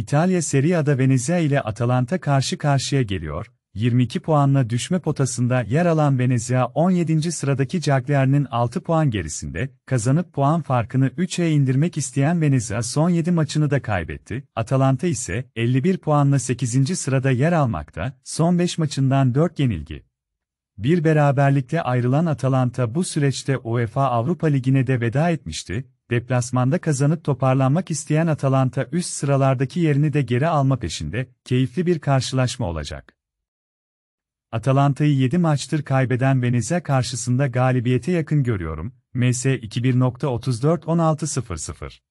İtalya Serie A'da Venezia ile Atalanta karşı karşıya geliyor. 22 puanla düşme potasında yer alan Venezia 17. sıradaki Cagliari'nin 6 puan gerisinde, kazanıp puan farkını 3'e indirmek isteyen Venezia son 7 maçını da kaybetti. Atalanta ise 51 puanla 8. sırada yer almakta, son 5 maçından 4 yenilgi. Bir beraberlikte ayrılan Atalanta bu süreçte UEFA Avrupa Ligi'ne de veda etmişti, deplasmanda kazanıp toparlanmak isteyen Atalanta üst sıralardaki yerini de geri alma peşinde, keyifli bir karşılaşma olacak. Atalanta'yı 7 maçtır kaybeden Venezia karşısında galibiyete yakın görüyorum, MS 2134 0